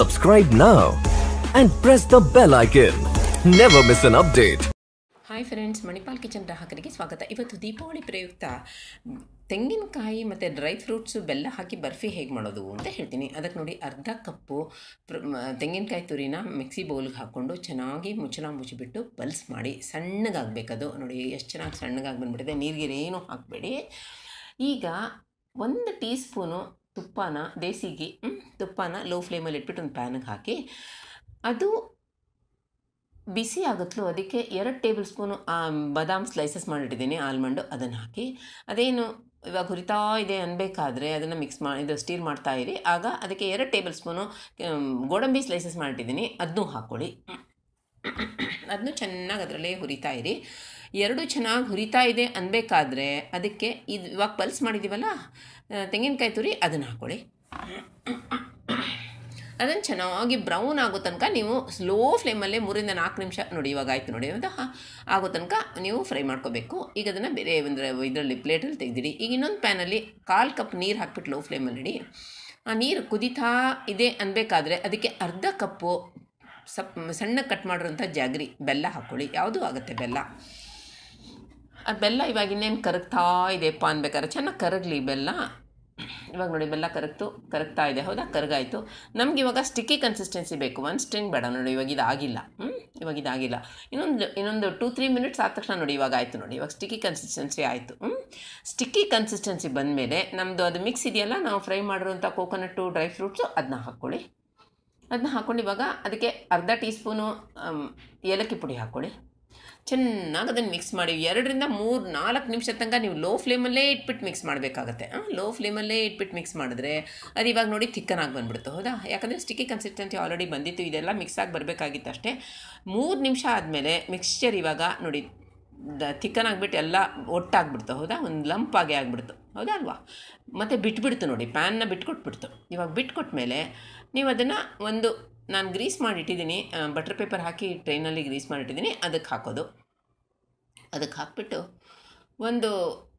Subscribe now and press the bell icon. Never miss an update. Hi friends Manipal kitchen ಗ್ರಾಹಕರಿಗೆ ಸ್ವಾಗತ ಇವತ್ತು ದೀಪಾವಳಿ ಪ್ರಯುಕ್ತ ತೆಂಗಿನಕಾಯಿ ಮತ್ತು ಡ್ರೈ ಫ್ರೂಟ್ಸು ಬೆಲ್ಲ ಹಾಕಿ ಬರ್ಫಿ ಹೇಗೆ ಮಾಡೋದು ಅಂತ ಹೇಳ್ತೀನಿ ಅದಕ್ಕೆ ನೋಡಿ ಅರ್ಧ ಕಪ್ಪು ತೆಂಗಿನಕಾಯಿ ತುರಿನ ಮಿಕ್ಸಿ ಬೌಲ್ಗೆ ಹಾಕ್ಕೊಂಡು ಚೆನ್ನಾಗಿ ಮುಚ್ಚಲ ಮುಚ್ಚಿಬಿಟ್ಟು ಪಲ್ಸ್ ಮಾಡಿ ಸಣ್ಣಗಾಗಬೇಕದು ನೋಡಿ ಎಷ್ಟು ಚೆನ್ನಾಗಿ ಸಣ್ಣಗಾಗಿ ಬಂದುಬಿಟ್ಟಿದೆ ನೀರಿಗೆ ಏನೂ ಹಾಕಬೇಡಿ ಈಗ ಒಂದು ಟೀ ಸ್ಪೂನು ತುಪ್ಪನ ದೇಸಿಗೆ ತುಪ್ಪನ ಲೋ ಫ್ಲೇಮಲ್ಲಿ ಇಟ್ಬಿಟ್ಟು ಒಂದು ಪ್ಯಾನಿಗೆ ಹಾಕಿ ಅದು ಬಿಸಿ ಆಗುತ್ತಲೂ ಅದಕ್ಕೆ ಎರಡು ಟೇಬಲ್ ಸ್ಪೂನು ಬಾದಾಮ್ ಸ್ಲೈಸಸ್ ಮಾಡಿಟ್ಟಿದ್ದೀನಿ ಆಲ್ಮಂಡು ಅದನ್ನು ಹಾಕಿ ಅದೇನು ಇವಾಗ ಹುರಿತಾ ಇದೆ ಅನ್ಬೇಕಾದ್ರೆ ಅದನ್ನು ಮಿಕ್ಸ್ ಮಾಡಿ ಇದು ಸ್ಟೀಲ್ ಮಾಡ್ತಾ ಇರಿ ಆಗ ಅದಕ್ಕೆ ಎರಡು ಟೇಬಲ್ ಸ್ಪೂನು ಗೋಡಂಬಿ ಸ್ಲೈಸಸ್ ಮಾಡಿಟ್ಟಿದ್ದೀನಿ ಅದನ್ನೂ ಹಾಕ್ಕೊಳ್ಳಿ ಅದನ್ನು ಚೆನ್ನಾಗಿ ಅದರಲ್ಲೇ ಹುರಿತಾ ಇರಿ ಎರಡು ಚೆನ್ನಾಗಿ ಹುರಿತಾ ಇದೆ ಅನ್ಬೇಕಾದ್ರೆ ಅದಕ್ಕೆ ಇದು ಇವಾಗ ಪಲ್ಸ್ ಮಾಡಿದ್ದೀವಲ್ಲ ತೆಂಗಿನಕಾಯಿ ತುರಿ ಅದನ್ನು ಹಾಕ್ಕೊಳ್ಳಿ ಅದನ್ನು ಚೆನ್ನಾಗಿ ಬ್ರೌನ್ ಆಗೋ ತನಕ ನೀವು ಸ್ಲೋ ಫ್ಲೇಮಲ್ಲೇ ಮೂರಿಂದ ನಾಲ್ಕು ನಿಮಿಷ ನೋಡಿ ಇವಾಗ ಆಯಿತು ನೋಡಿ ಅಂತ ಆಗೋ ತನಕ ನೀವು ಫ್ರೈ ಮಾಡ್ಕೋಬೇಕು ಈಗ ಅದನ್ನು ಬೇರೆ ಒಂದು ಇದರಲ್ಲಿ ಪ್ಲೇಟಲ್ಲಿ ತೆಗೆದಿಡಿ ಈಗ ಇನ್ನೊಂದು ಪ್ಯಾನಲ್ಲಿ ಕಾಲು ಕಪ್ ನೀರು ಹಾಕ್ಬಿಟ್ಟು ಲೋ ಫ್ಲೇಮಲ್ಲಿ ಇಡಿ ಆ ನೀರು ಕುದಿತಾ ಇದೆ ಅನ್ಬೇಕಾದ್ರೆ ಅದಕ್ಕೆ ಅರ್ಧ ಕಪ್ಪು ಸಪ್ ಸಣ್ಣ ಕಟ್ ಮಾಡಿರೋಂಥ ಜಾಗರಿ ಬೆಲ್ಲ ಹಾಕ್ಕೊಳ್ಳಿ ಯಾವುದೂ ಆಗುತ್ತೆ ಬೆಲ್ಲ ಆ ಬೆಲ್ಲ ಇವಾಗ ಇನ್ನೇನು ಕರಗ್ತಾ ಇದೆಯಪ್ಪ ಅನ್ಬೇಕಾದ್ರೆ ಚೆನ್ನಾಗಿ ಕರಗಲಿ ಬೆಲ್ಲ ಇವಾಗ ನೋಡಿ ಬೆಲ್ಲ ಕರಗ್ತು ಕರಗ್ತಾ ಇದೆ ಹೌದಾ ಕರಗಾಯಿತು ನಮ್ಗೆ ಇವಾಗ ಸ್ಟಿಕ್ಕಿ ಕನ್ಸಿಸ್ಟೆನ್ಸಿ ಬೇಕು ಒಂದು ಸ್ಟ್ರಿಂಗ್ ಬೇಡ ನೋಡಿ ಇವಾಗ ಇದಾಗಿಲ್ಲ ಹ್ಞೂ ಇವಾಗ ಇದಾಗಿಲ್ಲ ಇನ್ನೊಂದು ಇನ್ನೊಂದು ಟೂ ತ್ರೀ ಮಿನಿಟ್ಸ್ ಆದ ತಕ್ಷಣ ನೋಡಿ ಇವಾಗ ಆಯಿತು ನೋಡಿ ಇವಾಗ ಸ್ಟಿಕ್ಕಿ ಕನ್ಸಿಸ್ಟೆನ್ಸಿ ಆಯಿತು ಹ್ಞೂ ಸ್ಟಿಕ್ಕಿ ಕನ್ಸಿಸ್ಟೆನ್ಸಿ ಬಂದಮೇಲೆ ನಮ್ಮದು ಅದು ಮಿಕ್ಸ್ ಇದೆಯಲ್ಲ ನಾವು ಫ್ರೈ ಮಾಡಿರುವಂಥ ಕೋಕೋನಟ್ಟು ಡ್ರೈ ಫ್ರೂಟ್ಸು ಅದನ್ನ ಹಾಕ್ಕೊಳ್ಳಿ ಅದನ್ನ ಹಾಕ್ಕೊಂಡು ಇವಾಗ ಅದಕ್ಕೆ ಅರ್ಧ ಟೀ ಸ್ಪೂನು ಏಲಕ್ಕಿ ಪುಡಿ ಹಾಕ್ಕೊಳ್ಳಿ ಚೆನ್ನಾಗಿ ಅದನ್ನು ಮಿಕ್ಸ್ ಮಾಡಿ ಎರಡರಿಂದ ಮೂರು ನಾಲ್ಕು ನಿಮಿಷ ತನಕ ನೀವು ಲೋ ಫ್ಲೇಮಲ್ಲೇ ಇಟ್ಬಿಟ್ಟು ಮಿಕ್ಸ್ ಮಾಡಬೇಕಾಗತ್ತೆ ಲೋ ಫ್ಲೇಮಲ್ಲೇ ಇಟ್ಬಿಟ್ಟು ಮಿಕ್ಸ್ ಮಾಡಿದ್ರೆ ಅದು ಇವಾಗ ನೋಡಿ ಆಗಿ ಬಂದ್ಬಿಡ್ತು ಹೌದಾ ಯಾಕಂದರೆ ಸ್ಟಿಕ್ಕಿ ಕನ್ಸಿಸ್ಟೆನ್ಸಿ ಆಲ್ರೆಡಿ ಬಂದಿತ್ತು ಇದೆಲ್ಲ ಮಿಕ್ಸ್ ಆಗಿ ಬರಬೇಕಾಗಿತ್ತು ಅಷ್ಟೇ ಮೂರು ನಿಮಿಷ ಆದಮೇಲೆ ಮಿಕ್ಸ್ಚರ್ ಇವಾಗ ನೋಡಿ ದ ಥಿಕ್ಕನಾಗ್ಬಿಟ್ಟು ಎಲ್ಲ ಒಟ್ಟಾಗ್ಬಿಡ್ತು ಹೌದಾ ಒಂದು ಆಗಿ ಆಗಿಬಿಡ್ತು ಹೌದಾ ಅಲ್ವಾ ಮತ್ತು ಬಿಟ್ಬಿಡ್ತು ನೋಡಿ ಪ್ಯಾನ್ನ ಬಿಟ್ಕೊಟ್ಬಿಡ್ತು ಇವಾಗ ಬಿಟ್ಕೊಟ್ಮೇಲೆ ನೀವು ಅದನ್ನು ಒಂದು ನಾನು ಗ್ರೀಸ್ ಮಾಡಿಟ್ಟಿದ್ದೀನಿ ಬಟರ್ ಪೇಪರ್ ಹಾಕಿ ಟ್ರೈನಲ್ಲಿ ಗ್ರೀಸ್ ಮಾಡಿಟ್ಟಿದ್ದೀನಿ ಅದಕ್ಕೆ ಹಾಕೋದು ಅದಕ್ಕೆ ಹಾಕ್ಬಿಟ್ಟು ಒಂದು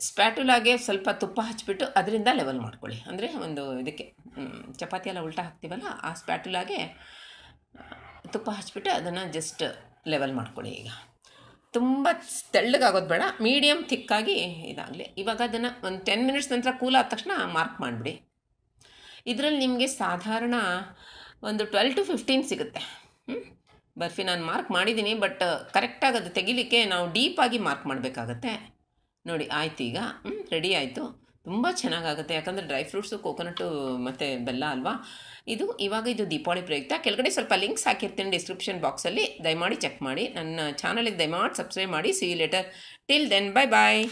ಸ್ಪ್ಯಾಟುಲಾಗೆ ಸ್ವಲ್ಪ ತುಪ್ಪ ಹಚ್ಚಿಬಿಟ್ಟು ಅದರಿಂದ ಲೆವೆಲ್ ಮಾಡ್ಕೊಳ್ಳಿ ಅಂದರೆ ಒಂದು ಇದಕ್ಕೆ ಚಪಾತಿ ಎಲ್ಲ ಉಲ್ಟಾ ಹಾಕ್ತೀವಲ್ಲ ಆ ಸ್ಪ್ಯಾಟುಲಾಗೆ ತುಪ್ಪ ಹಚ್ಬಿಟ್ಟು ಅದನ್ನು ಜಸ್ಟ್ ಲೆವೆಲ್ ಮಾಡ್ಕೊಳ್ಳಿ ಈಗ ತುಂಬ ತೆಳ್ಳಗಾಗೋದು ಬೇಡ ಮೀಡಿಯಮ್ ಥಿಕ್ಕಾಗಿ ಇದಾಗಲಿ ಇವಾಗ ಅದನ್ನು ಒಂದು ಟೆನ್ ಮಿನಿಟ್ಸ್ ನಂತರ ಕೂಲ್ ಆದ ತಕ್ಷಣ ಮಾರ್ಕ್ ಮಾಡಿಬಿಡಿ ಇದರಲ್ಲಿ ನಿಮಗೆ ಸಾಧಾರಣ ಒಂದು ಟ್ವೆಲ್ ಟು ಫಿಫ್ಟೀನ್ ಸಿಗುತ್ತೆ ಹ್ಞೂ ಬರ್ಫಿ ನಾನು ಮಾರ್ಕ್ ಮಾಡಿದ್ದೀನಿ ಬಟ್ ಕರೆಕ್ಟಾಗಿ uh, ಅದು ತೆಗಿಲಿಕ್ಕೆ ನಾವು ಡೀಪಾಗಿ ಮಾರ್ಕ್ ಮಾಡಬೇಕಾಗತ್ತೆ ನೋಡಿ ಆಯ್ತು ಈಗ ಹ್ಞೂ ರೆಡಿ ಆಯಿತು ತುಂಬ ಚೆನ್ನಾಗಾಗುತ್ತೆ ಯಾಕಂದರೆ ಡ್ರೈ ಫ್ರೂಟ್ಸು ಕೋಕೋನಟ್ಟು ಮತ್ತು ಬೆಲ್ಲ ಅಲ್ವಾ ಇದು ಇವಾಗ ಇದು ದೀಪಾವಳಿ ಪ್ರಯುಕ್ತ ಕೆಳಗಡೆ ಸ್ವಲ್ಪ ಲಿಂಕ್ಸ್ ಹಾಕಿರ್ತೀನಿ ಡಿಸ್ಕ್ರಿಪ್ಷನ್ ಬಾಕ್ಸಲ್ಲಿ ದಯಮಾಡಿ ಚೆಕ್ ಮಾಡಿ ನನ್ನ ಚಾನಲಿಗೆ ದಯಮಾಡಿ ಸಬ್ಸ್ಕ್ರೈಬ್ ಮಾಡಿ see later till then bye ಬಾಯ್